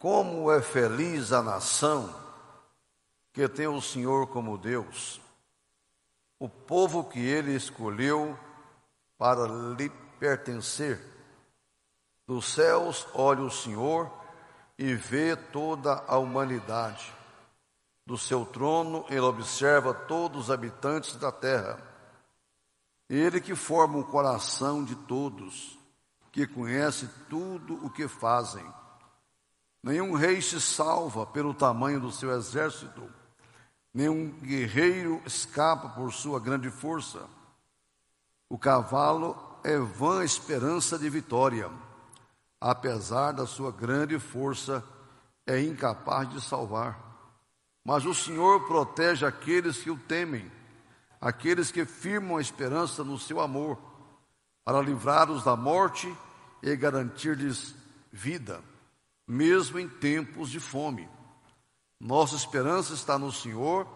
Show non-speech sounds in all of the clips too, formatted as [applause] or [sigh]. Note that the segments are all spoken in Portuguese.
Como é feliz a nação que tem o Senhor como Deus, o povo que ele escolheu para lhe pertencer. Dos céus olha o Senhor e vê toda a humanidade. Do seu trono ele observa todos os habitantes da terra. Ele que forma o coração de todos, que conhece tudo o que fazem Nenhum rei se salva pelo tamanho do seu exército, nenhum guerreiro escapa por sua grande força. O cavalo é vã esperança de vitória, apesar da sua grande força, é incapaz de salvar. Mas o Senhor protege aqueles que o temem, aqueles que firmam a esperança no seu amor, para livrá-los da morte e garantir-lhes vida mesmo em tempos de fome. Nossa esperança está no Senhor,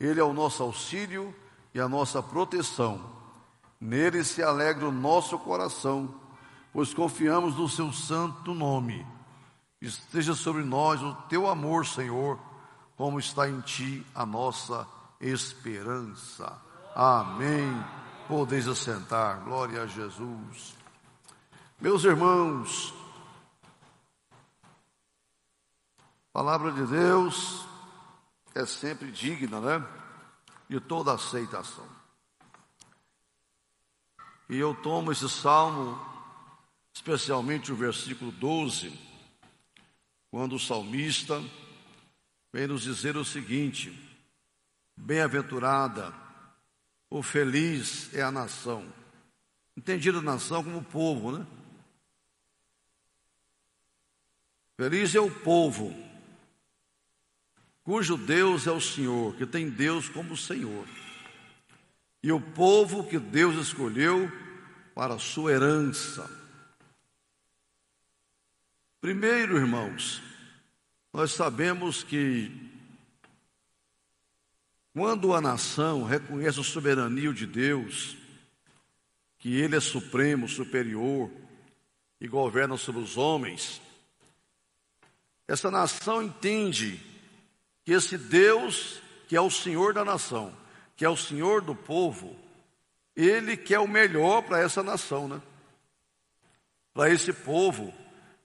Ele é o nosso auxílio e a nossa proteção. Nele se alegra o nosso coração, pois confiamos no Seu santo nome. Esteja sobre nós o Teu amor, Senhor, como está em Ti a nossa esperança. Amém. Podeis assentar. Glória a Jesus. Meus irmãos, Palavra de Deus é sempre digna, né? De toda aceitação. E eu tomo esse salmo, especialmente o versículo 12, quando o salmista vem nos dizer o seguinte: Bem-aventurada, ou feliz é a nação. Entendido nação como povo, né? Feliz é o povo cujo Deus é o Senhor, que tem Deus como Senhor, e o povo que Deus escolheu para sua herança. Primeiro, irmãos, nós sabemos que quando a nação reconhece a soberania de Deus, que Ele é supremo, superior e governa sobre os homens, essa nação entende que esse Deus, que é o Senhor da nação, que é o Senhor do povo, ele quer é o melhor para essa nação, né? Para esse povo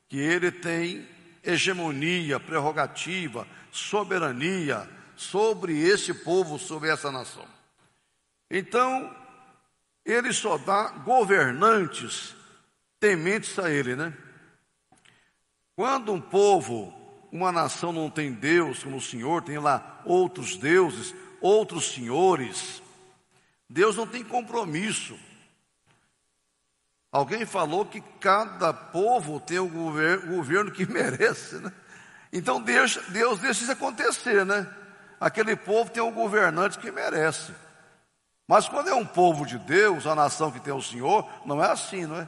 que ele tem hegemonia, prerrogativa, soberania sobre esse povo, sobre essa nação. Então, ele só dá governantes tementes a ele, né? Quando um povo uma nação não tem Deus como o Senhor, tem lá outros deuses, outros senhores. Deus não tem compromisso. Alguém falou que cada povo tem o governo que [laughs] merece, né? Então Deus, Deus deixa isso acontecer, né? Aquele povo tem um governante que merece. Mas quando é um povo de Deus, a nação que tem o Senhor, não é assim, não é?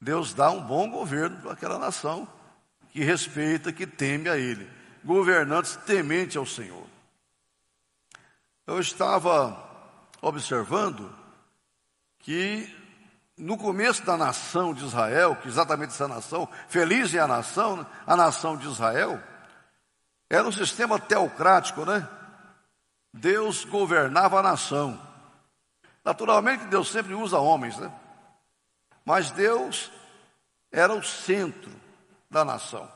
Deus dá um bom governo para aquela nação que respeita, que teme a Ele. Governantes temente ao Senhor. Eu estava observando que no começo da nação de Israel, que exatamente essa nação, feliz é a nação, né? a nação de Israel, era um sistema teocrático, né? Deus governava a nação. Naturalmente, Deus sempre usa homens, né? Mas Deus era o centro da nação.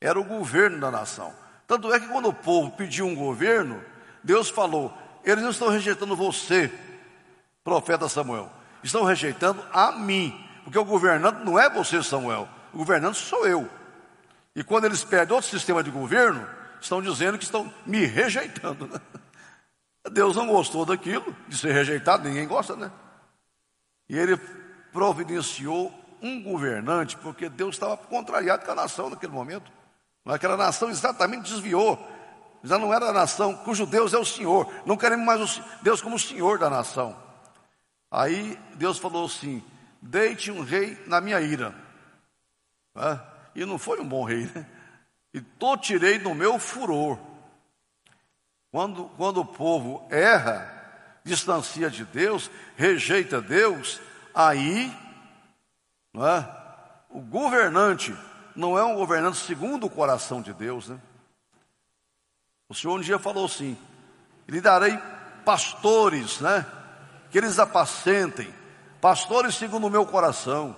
Era o governo da nação. Tanto é que quando o povo pediu um governo, Deus falou: eles não estão rejeitando você, profeta Samuel, estão rejeitando a mim, porque o governante não é você, Samuel, o governante sou eu. E quando eles pedem outro sistema de governo, estão dizendo que estão me rejeitando. Né? [laughs] Deus não gostou daquilo, de ser rejeitado, ninguém gosta, né? E ele providenciou um governante, porque Deus estava contrariado com a nação naquele momento. Aquela nação exatamente desviou. Já não era a nação, cujo Deus é o Senhor. Não queremos mais Deus como o Senhor da nação. Aí Deus falou assim: deite um rei na minha ira. E não foi um bom rei, né? E tô tirei do meu furor. Quando, quando o povo erra, distancia de Deus, rejeita Deus, aí não é? O governante não é um governante segundo o coração de Deus, né? O Senhor um dia falou assim: lhe darei pastores, né? Que eles apacentem, pastores segundo o meu coração.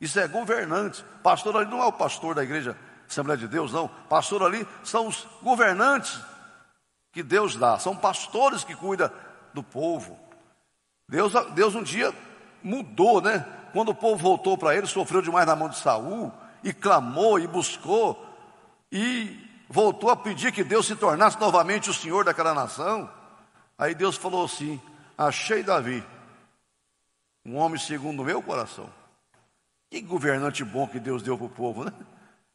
Isso é governante. Pastor ali não é o pastor da igreja Assembleia de Deus, não. Pastor ali são os governantes que Deus dá, são pastores que cuidam do povo. Deus, Deus um dia mudou, né? Quando o povo voltou para ele, sofreu demais na mão de Saul e clamou e buscou e voltou a pedir que Deus se tornasse novamente o senhor daquela nação. Aí Deus falou assim: Achei Davi, um homem segundo o meu coração. Que governante bom que Deus deu para o povo, né?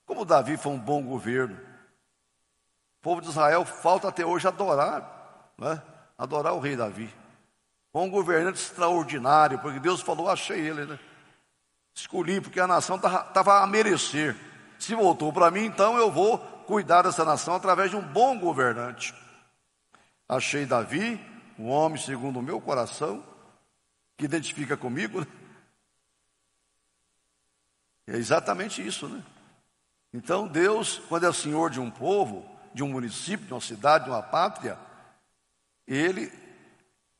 Como Davi foi um bom governo. O povo de Israel falta até hoje adorar, né? adorar o rei Davi. Foi um governante extraordinário, porque Deus falou, achei ele, né? Escolhi porque a nação estava a merecer. Se voltou para mim, então eu vou cuidar dessa nação através de um bom governante. Achei Davi, um homem segundo o meu coração, que identifica comigo. Né? É exatamente isso, né? Então Deus, quando é senhor de um povo, de um município, de uma cidade, de uma pátria, ele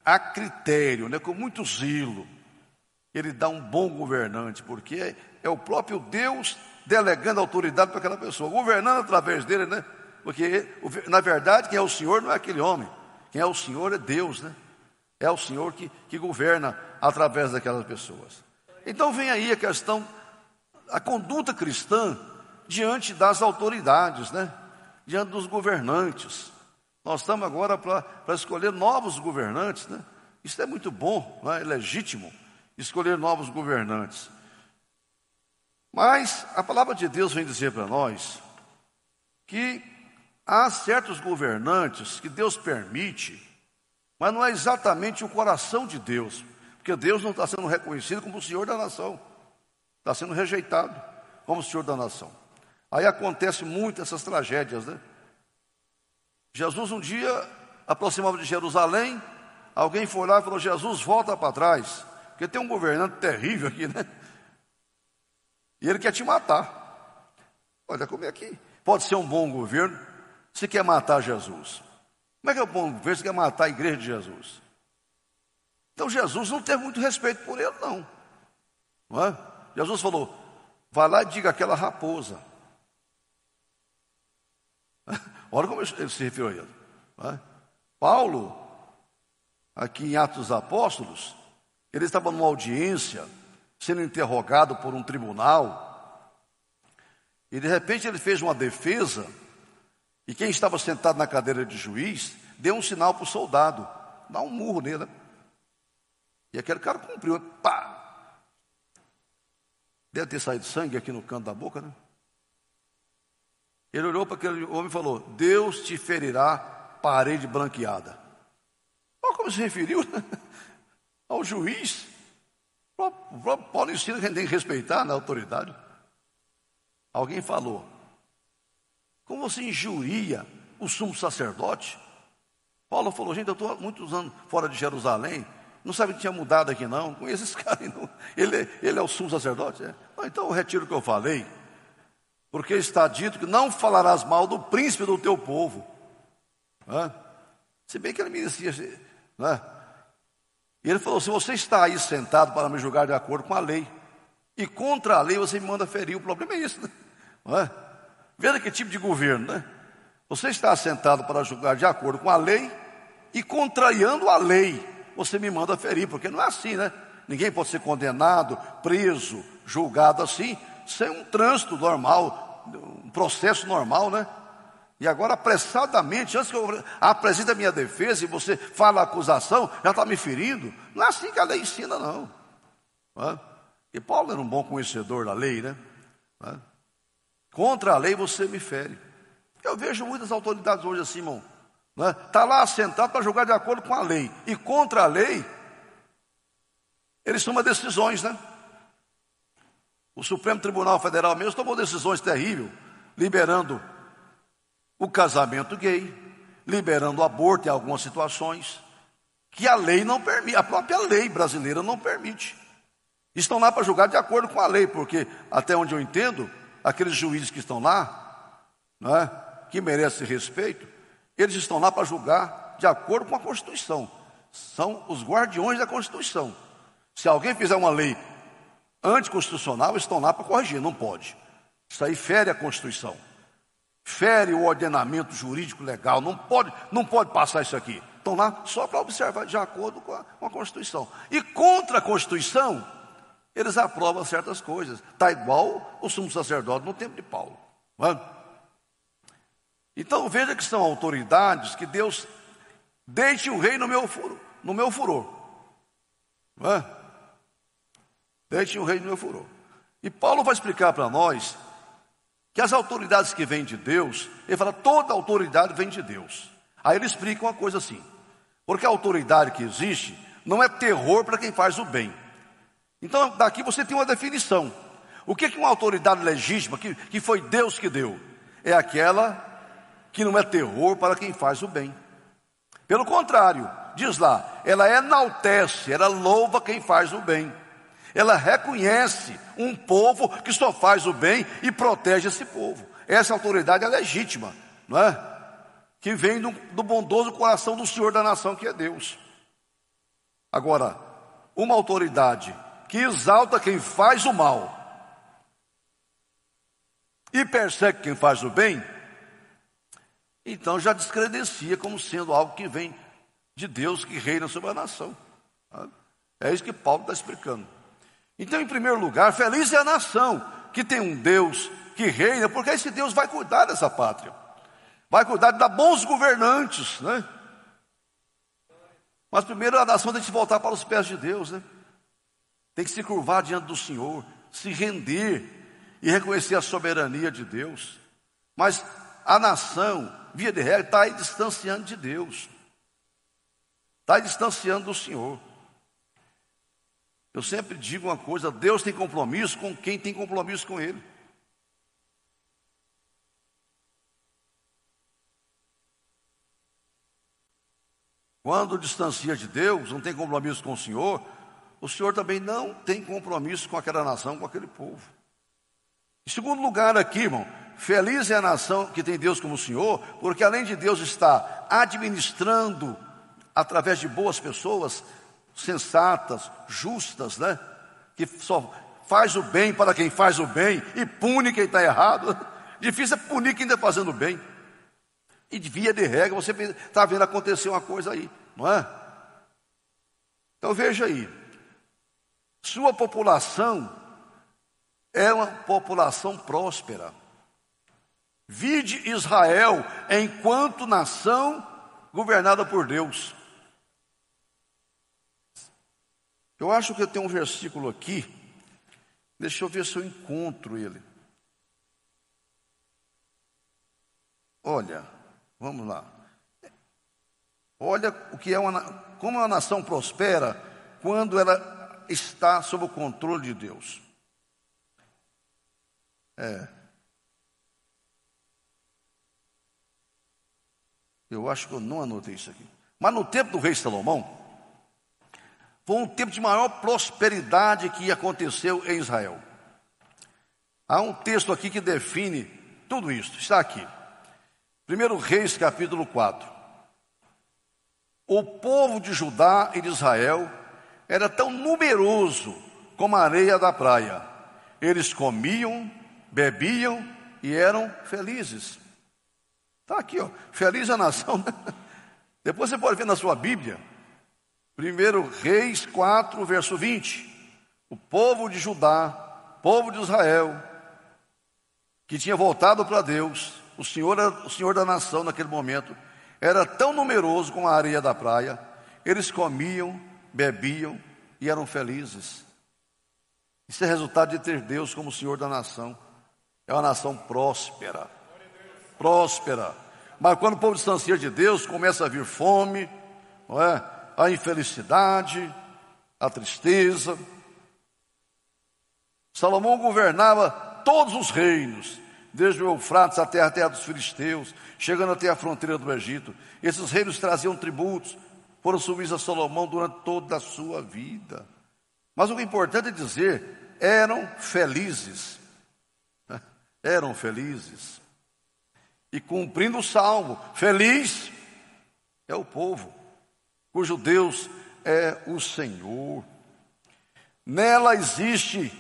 a critério, né, com muito zelo, ele dá um bom governante, porque é o próprio Deus delegando autoridade para aquela pessoa, governando através dele, né? Porque, na verdade, quem é o Senhor não é aquele homem, quem é o Senhor é Deus, né? É o Senhor que, que governa através daquelas pessoas. Então vem aí a questão, a conduta cristã diante das autoridades, né? Diante dos governantes. Nós estamos agora para escolher novos governantes, né? Isso é muito bom, né? é legítimo escolher novos governantes. Mas a palavra de Deus vem dizer para nós que há certos governantes que Deus permite, mas não é exatamente o coração de Deus, porque Deus não está sendo reconhecido como o Senhor da nação, está sendo rejeitado como o Senhor da nação. Aí acontece muito essas tragédias, né? Jesus um dia aproximava de Jerusalém, alguém foi lá e falou: Jesus, volta para trás. Porque tem um governante terrível aqui, né? E ele quer te matar. Olha como é que pode ser um bom governo se quer matar Jesus. Como é que é um bom governo se quer matar a igreja de Jesus? Então Jesus não teve muito respeito por ele, não. não é? Jesus falou: vai lá e diga aquela raposa. [laughs] Olha como ele se referiu a ele. É? Paulo, aqui em Atos dos Apóstolos, ele estava numa audiência, sendo interrogado por um tribunal, e de repente ele fez uma defesa, e quem estava sentado na cadeira de juiz deu um sinal para o soldado, dá um murro nele. Né? E aquele cara cumpriu, né? pá! Deve ter saído sangue aqui no canto da boca, né? Ele olhou para aquele homem e falou: Deus te ferirá parede branqueada. Olha como se referiu, né? ao juiz. O Paulo ensina que a gente tem que respeitar na né, autoridade. Alguém falou, como você injuria o sumo sacerdote? Paulo falou, gente, eu estou muitos anos fora de Jerusalém, não sabe que tinha mudado aqui não, conheço esse [laughs] cara, não. Ele, ele é o sumo sacerdote? É. Ah, então eu retiro o que eu falei, porque está dito que não falarás mal do príncipe do teu povo. Né? Se bem que ele merecia né? E ele falou: se você está aí sentado para me julgar de acordo com a lei, e contra a lei você me manda ferir, o problema é isso, né? Não é? Veja que tipo de governo, né? Você está sentado para julgar de acordo com a lei, e contrariando a lei, você me manda ferir, porque não é assim, né? Ninguém pode ser condenado, preso, julgado assim, sem um trânsito normal, um processo normal, né? E agora, apressadamente, antes que eu apresente a minha defesa e você fala a acusação, já está me ferindo. Não é assim que a lei ensina, não. E Paulo era um bom conhecedor da lei, né? Contra a lei você me fere. Eu vejo muitas autoridades hoje assim, irmão. Está lá sentado para jogar de acordo com a lei. E contra a lei, eles tomam decisões, né? O Supremo Tribunal Federal mesmo tomou decisões terríveis, liberando o casamento gay, liberando o aborto em algumas situações, que a lei não permite, a própria lei brasileira não permite. Estão lá para julgar de acordo com a lei, porque até onde eu entendo, aqueles juízes que estão lá, né, que merecem respeito, eles estão lá para julgar de acordo com a Constituição. São os guardiões da Constituição. Se alguém fizer uma lei anticonstitucional, estão lá para corrigir, não pode. Isso aí fere a Constituição fere o ordenamento jurídico legal, não pode, não pode passar isso aqui. Estão lá só para observar, de acordo com a, com a Constituição. E contra a Constituição, eles aprovam certas coisas. Está igual o sumo sacerdote no tempo de Paulo. É? Então veja que são autoridades que Deus deixe o rei no meu, furo, no meu furor. É? Deixe o rei no meu furor. E Paulo vai explicar para nós que as autoridades que vêm de Deus, ele fala, toda autoridade vem de Deus. Aí ele explica uma coisa assim: porque a autoridade que existe não é terror para quem faz o bem. Então, daqui você tem uma definição. O que é uma autoridade legítima, que, que foi Deus que deu? É aquela que não é terror para quem faz o bem. Pelo contrário, diz lá, ela enaltece, ela louva quem faz o bem. Ela reconhece um povo que só faz o bem e protege esse povo. Essa autoridade é legítima, não é? Que vem do, do bondoso coração do Senhor da nação, que é Deus. Agora, uma autoridade que exalta quem faz o mal e persegue quem faz o bem, então já descredencia como sendo algo que vem de Deus que reina sobre a nação. É isso que Paulo está explicando. Então, em primeiro lugar, feliz é a nação que tem um Deus que reina, porque esse Deus vai cuidar dessa pátria, vai cuidar de dar bons governantes, né? Mas primeiro a nação tem que voltar para os pés de Deus, né? Tem que se curvar diante do Senhor, se render e reconhecer a soberania de Deus. Mas a nação, via de regra, está aí distanciando de Deus, está aí distanciando do Senhor. Eu sempre digo uma coisa: Deus tem compromisso com quem tem compromisso com Ele. Quando distancia de Deus, não tem compromisso com o Senhor, o Senhor também não tem compromisso com aquela nação, com aquele povo. Em segundo lugar, aqui, irmão, feliz é a nação que tem Deus como Senhor, porque além de Deus estar administrando através de boas pessoas, sensatas, justas, né? Que só faz o bem para quem faz o bem e pune quem está errado. [laughs] Difícil é punir quem está fazendo bem. E via de regra, você está vendo acontecer uma coisa aí, não é? Então veja aí. Sua população é uma população próspera. Vide Israel enquanto nação governada por Deus. Eu acho que eu tenho um versículo aqui, deixa eu ver se eu encontro ele. Olha, vamos lá. Olha o que é uma, como a nação prospera quando ela está sob o controle de Deus. É. Eu acho que eu não anotei isso aqui. Mas no tempo do rei Salomão, foi um tempo de maior prosperidade que aconteceu em Israel. Há um texto aqui que define tudo isso, está aqui. 1 Reis, capítulo 4. O povo de Judá e de Israel era tão numeroso como a areia da praia. Eles comiam, bebiam e eram felizes. Está aqui, ó. Feliz é a nação. Né? [laughs] Depois você pode ver na sua Bíblia. 1 Reis 4, verso 20. O povo de Judá, povo de Israel, que tinha voltado para Deus, o senhor, o senhor da nação naquele momento, era tão numeroso com a areia da praia, eles comiam, bebiam e eram felizes. Isso é resultado de ter Deus como Senhor da nação. É uma nação próspera. Próspera. Mas quando o povo distancia de Deus, começa a vir fome, não é? a infelicidade, a tristeza. Salomão governava todos os reinos, desde o Eufrates até a terra dos filisteus, chegando até a fronteira do Egito. Esses reinos traziam tributos, foram submissos a Salomão durante toda a sua vida. Mas o que é importante é dizer, eram felizes. [laughs] Eram felizes. E cumprindo o salmo, feliz é o povo cujo Deus é o Senhor. Nela existe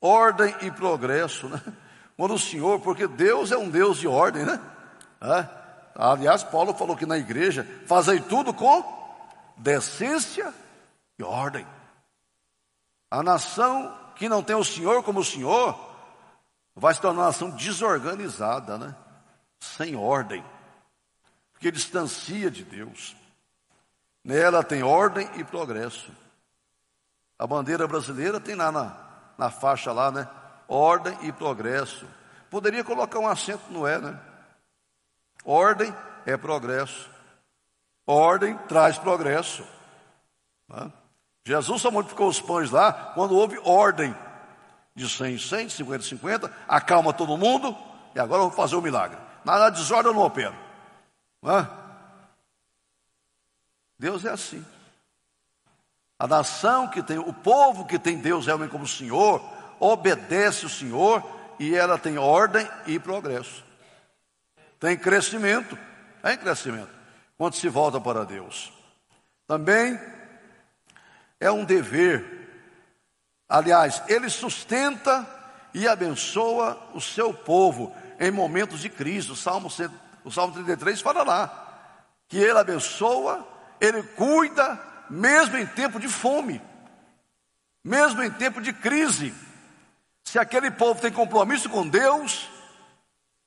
ordem e progresso, né? Quando o Senhor, porque Deus é um Deus de ordem, né? aliás, Paulo falou que na igreja fazei tudo com decência e ordem. A nação que não tem o Senhor como o Senhor vai se tornar uma nação desorganizada, né? Sem ordem, porque distancia de Deus. Nela tem ordem e progresso. A bandeira brasileira tem lá na, na faixa lá, né? Ordem e progresso. Poderia colocar um acento no é, né? Ordem é progresso. Ordem traz progresso. Né? Jesus só multiplicou os pães lá quando houve ordem. De 100 em 100, 50 em 50, acalma todo mundo e agora eu vou fazer o um milagre. Nada de desordem eu não opero. Não é? Deus é assim. A nação que tem, o povo que tem Deus realmente é como Senhor, obedece o Senhor e ela tem ordem e progresso. Tem crescimento, tem é crescimento, quando se volta para Deus. Também é um dever, aliás, ele sustenta e abençoa o seu povo em momentos de crise. O Salmo, o Salmo 33 fala lá que ele abençoa ele cuida mesmo em tempo de fome, mesmo em tempo de crise. Se aquele povo tem compromisso com Deus,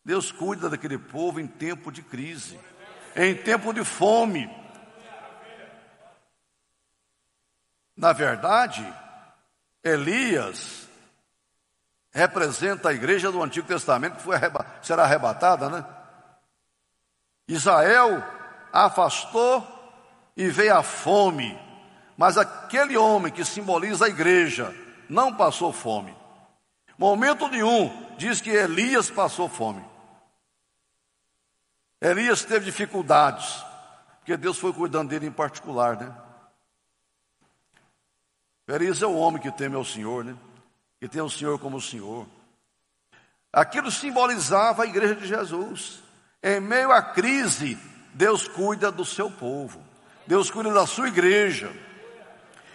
Deus cuida daquele povo em tempo de crise, em tempo de fome. Na verdade, Elias representa a igreja do Antigo Testamento que foi arreba será arrebatada, né? Israel afastou e veio a fome, mas aquele homem que simboliza a igreja não passou fome. Momento nenhum diz que Elias passou fome. Elias teve dificuldades, porque Deus foi cuidando dele em particular, né? Elias é o homem que teme ao Senhor, né? Que tem o Senhor como o Senhor. Aquilo simbolizava a igreja de Jesus. Em meio à crise, Deus cuida do seu povo. Deus cuida da sua igreja.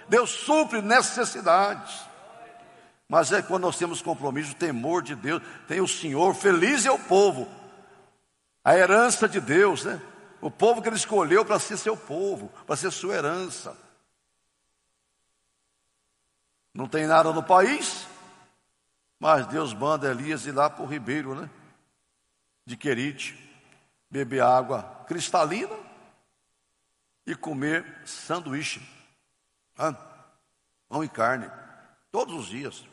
Deus supre necessidades. Mas é quando nós temos compromisso, temor de Deus, tem o Senhor, feliz é o povo. A herança de Deus, né? O povo que ele escolheu para ser seu povo, para ser sua herança. Não tem nada no país, mas Deus manda Elias ir lá para o ribeiro, né? De Querite, beber água cristalina e comer sanduíche, pão e carne, todos os dias.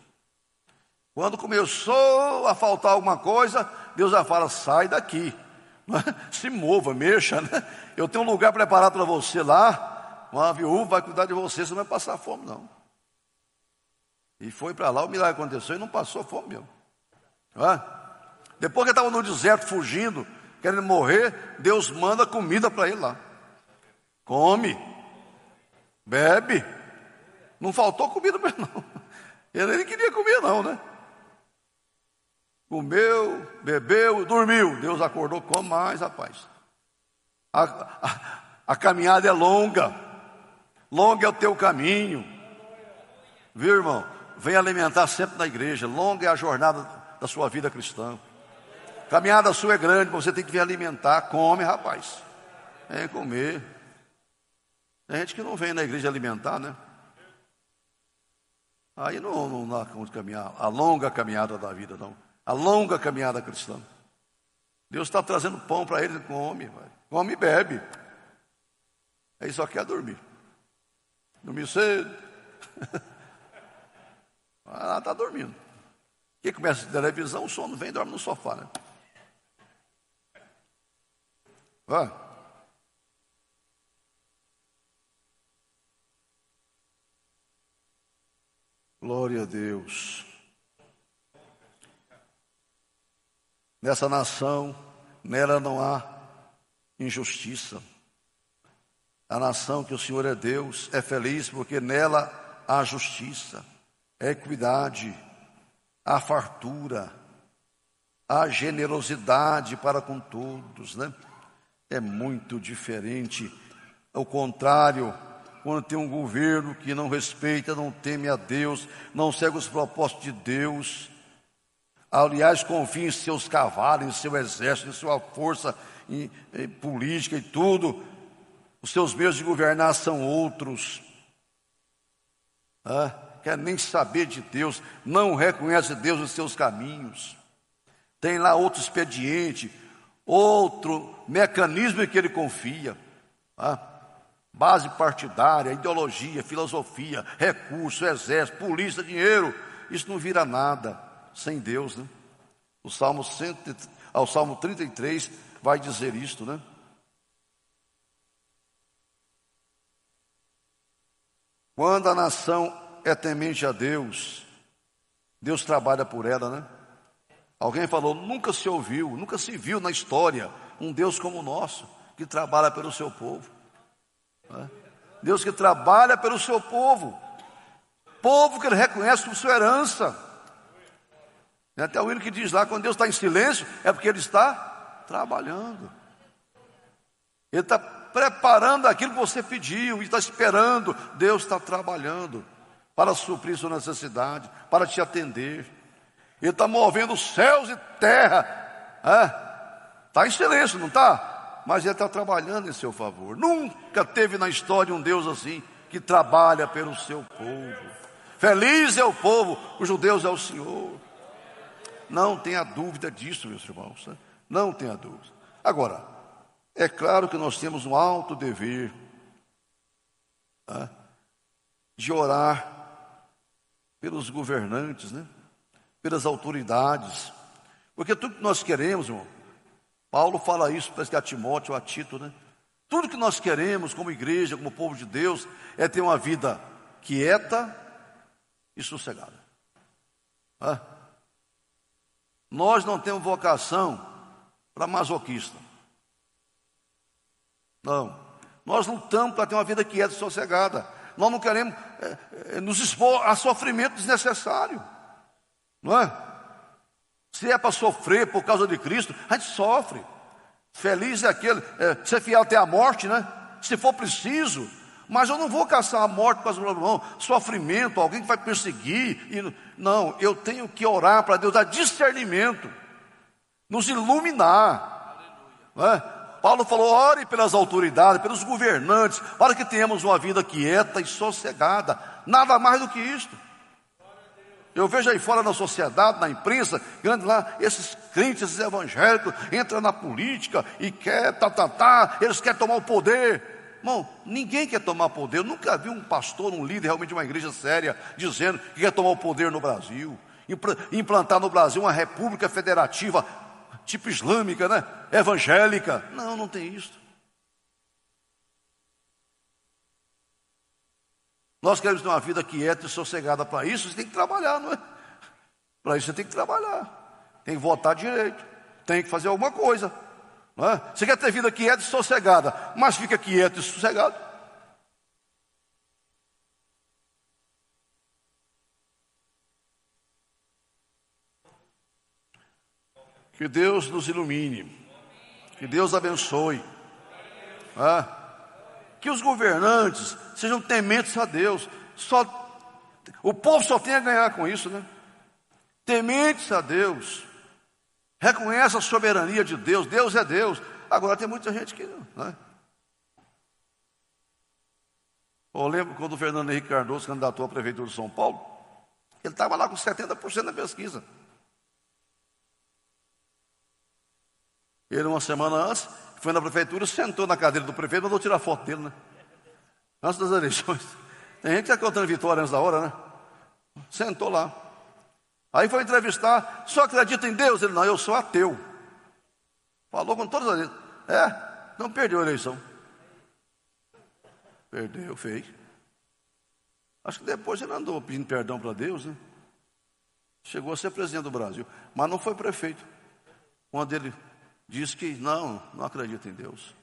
Quando começou a faltar alguma coisa, Deus já fala: sai daqui, [laughs] se mova, mexa. Né? Eu tenho um lugar preparado para você lá. Uma viúva vai cuidar de você, você não vai passar fome, não. E foi para lá, o milagre aconteceu e não passou fome, meu. Depois que estava no deserto fugindo, querendo morrer, Deus manda comida para ele lá. Come, bebe. Não faltou comida para ele, não. Ele nem queria comer, não, né? Comeu, bebeu, dormiu. Deus acordou, come mais, rapaz. A, a, a caminhada é longa. Longa é o teu caminho. Viu, irmão? Vem alimentar sempre na igreja. Longa é a jornada da sua vida cristã. Caminhada sua é grande, você tem que vir alimentar. Come, rapaz. Vem comer. Tem gente que não vem na igreja alimentar, né? Aí não, não dá como caminhar, a longa caminhada da vida, não. A longa caminhada cristã. Deus está trazendo pão para ele, come, vai. come e bebe. Aí só quer dormir. Dormir cedo. Ela [laughs] está ah, dormindo. Quem começa a televisão, o sono vem e dorme no sofá, né? Vai. Glória a Deus. Nessa nação, nela não há injustiça. A nação que o Senhor é Deus é feliz porque nela há justiça, há equidade, há fartura, há generosidade para com todos, né? É muito diferente. Ao contrário, quando tem um governo que não respeita, não teme a Deus, não segue os propósitos de Deus. Aliás, confia em seus cavalos, em seu exército, em sua força em, em política e tudo. Os seus meios de governar são outros. Ah, quer nem saber de Deus, não reconhece Deus nos seus caminhos. Tem lá outro expediente, outro mecanismo em que ele confia. Ah, Base partidária, ideologia, filosofia, recurso, exército, polícia, dinheiro, isso não vira nada sem Deus, né? O Salmo, cento ao ah, Salmo 33 vai dizer isto, né? Quando a nação é temente a Deus, Deus trabalha por ela, né? Alguém falou, nunca se ouviu, nunca se viu na história um Deus como o nosso, que trabalha pelo seu povo. Deus que trabalha pelo seu povo, povo que ele reconhece como sua herança. até né, o hino que diz lá: quando Deus está em silêncio, é porque ele está trabalhando, ele está preparando aquilo que você pediu, está esperando. Deus está trabalhando para suprir sua necessidade, para te atender. Ele está movendo céus e terra. Está é? em silêncio, não está? mas Ele está trabalhando em seu favor. Nunca teve na história um Deus assim que trabalha pelo seu povo. Feliz é o povo, os judeus é o Senhor. Não tenha dúvida disso, meus irmãos. Né? Não tenha dúvida. Agora, é claro que nós temos um alto dever né? de orar pelos governantes, né? pelas autoridades. Porque tudo que nós queremos, irmão, Paulo fala isso, parece que a Timóteo, a Tito, né? Tudo que nós queremos como igreja, como povo de Deus, é ter uma vida quieta e sossegada. Nós não temos vocação para masoquista. Não. Nós lutamos para ter uma vida quieta e sossegada. Nós não queremos é, é, nos expor a sofrimento desnecessário. Não é? Se é para sofrer por causa de Cristo, a gente sofre. Feliz é aquele, é, ser fiel até a morte, né? Se for preciso, mas eu não vou caçar a morte com as mãos, sofrimento, alguém que vai perseguir. E, não, eu tenho que orar para Deus dar discernimento, nos iluminar. É? Paulo falou: ore pelas autoridades, pelos governantes, para que tenhamos uma vida quieta e sossegada, nada mais do que isto. Eu vejo aí fora na sociedade, na imprensa, grande lá, esses crentes esses evangélicos entram na política e quer tá, tá, tá, eles querem tomar o poder. Irmão, ninguém quer tomar poder. Eu nunca vi um pastor, um líder realmente de uma igreja séria, dizendo que quer tomar o poder no Brasil, implantar no Brasil uma república federativa, tipo islâmica, né? Evangélica. Não, não tem isso. Nós queremos ter uma vida quieta e sossegada. Para isso, você tem que trabalhar, não é? Para isso, você tem que trabalhar. Tem que votar direito. Tem que fazer alguma coisa. Não é? Você quer ter vida quieta e sossegada, mas fica quieto e sossegado. Que Deus nos ilumine. Que Deus abençoe. É? que os governantes sejam tementes a Deus. Só, o povo só tem a ganhar com isso, né? Tementes a Deus. Reconhece a soberania de Deus. Deus é Deus. Agora tem muita gente que não. Né? Eu lembro quando o Fernando Henrique Cardoso candidatou a Prefeitura de São Paulo, ele estava lá com 70% da pesquisa. Ele, uma semana antes, foi na prefeitura, sentou na cadeira do prefeito, mandou tirar foto dele, né? Antes das eleições. [laughs] Tem gente que está contando vitória antes da hora, né? Sentou lá. Aí foi entrevistar, só acredita em Deus? Ele, não, eu sou ateu. Falou com todas as É, não perdeu a eleição. Perdeu, fez. Acho que depois ele andou pedindo perdão para Deus, né? Chegou a ser presidente do Brasil, mas não foi prefeito. Quando ele diz que não, não acredita em Deus.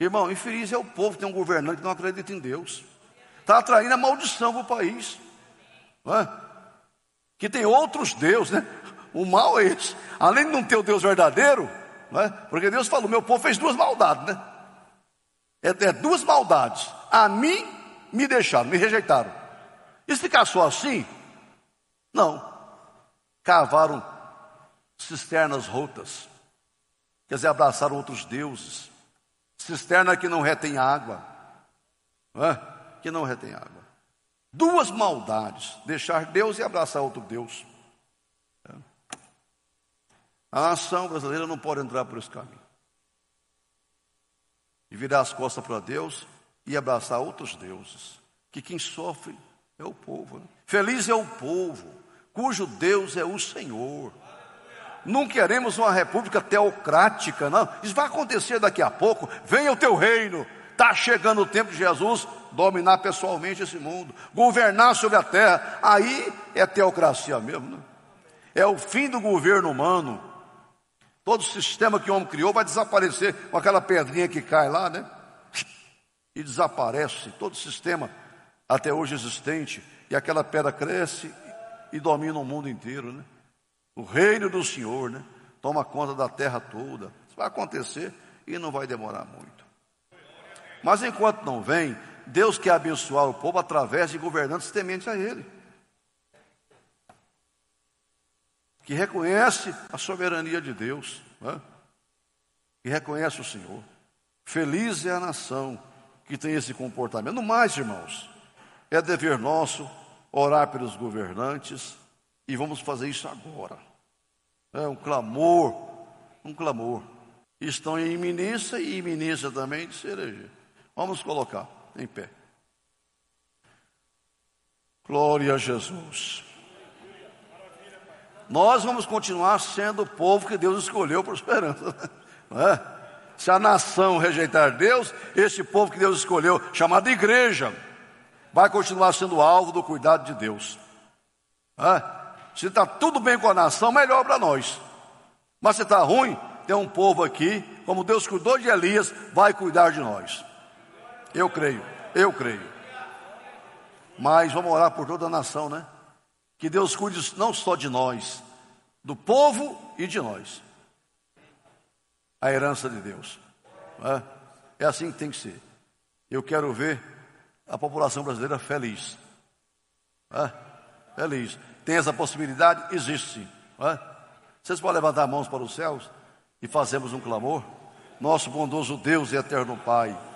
Irmão, infeliz é o povo que tem um governante que não acredita em Deus. Está atraindo a maldição para o país. É? Que tem outros deuses, né? O mal é esse. Além de não ter o Deus verdadeiro, é? porque Deus falou: meu povo fez duas maldades, né? É, é duas maldades. A mim me deixaram, me rejeitaram. E se ficar só assim? Não. Cavaram cisternas rotas quer dizer, abraçar outros deuses. Cisterna que não retém água, não é? que não retém água. Duas maldades: deixar Deus e abraçar outro Deus. É. A nação brasileira não pode entrar por esse caminho. E virar as costas para Deus e abraçar outros deuses. Que quem sofre é o povo. Né? Feliz é o povo, cujo Deus é o Senhor. Não queremos uma república teocrática, não. Isso vai acontecer daqui a pouco. Venha o teu reino. Está chegando o tempo de Jesus dominar pessoalmente esse mundo, governar sobre a terra. Aí é teocracia mesmo, né? É o fim do governo humano. Todo o sistema que o homem criou vai desaparecer com aquela pedrinha que cai lá, né? E desaparece todo o sistema até hoje existente. E aquela pedra cresce e domina o mundo inteiro, né? O reino do Senhor, né? Toma conta da terra toda. Isso vai acontecer e não vai demorar muito. Mas enquanto não vem, Deus quer abençoar o povo através de governantes tementes a Ele. Que reconhece a soberania de Deus. Né? Que reconhece o Senhor. Feliz é a nação que tem esse comportamento. No mais, irmãos, é dever nosso orar pelos governantes, e vamos fazer isso agora. É um clamor, um clamor. Estão em iminência e iminência também de ser Vamos colocar em pé. Glória a Jesus. Nós vamos continuar sendo o povo que Deus escolheu prosperando. esperança. [laughs] Não é? Se a nação rejeitar Deus, esse povo que Deus escolheu, chamado igreja, vai continuar sendo alvo do cuidado de Deus. é? Se está tudo bem com a nação, melhor para nós. Mas se está ruim, tem um povo aqui, como Deus cuidou de Elias, vai cuidar de nós. Eu creio, eu creio. Mas vamos orar por toda a nação, né? Que Deus cuide não só de nós, do povo e de nós. A herança de Deus. É? é assim que tem que ser. Eu quero ver a população brasileira feliz. É? Feliz. Tem essa possibilidade? Existe. É? Vocês podem levantar mãos para os céus e fazermos um clamor? Nosso bondoso Deus e eterno Pai.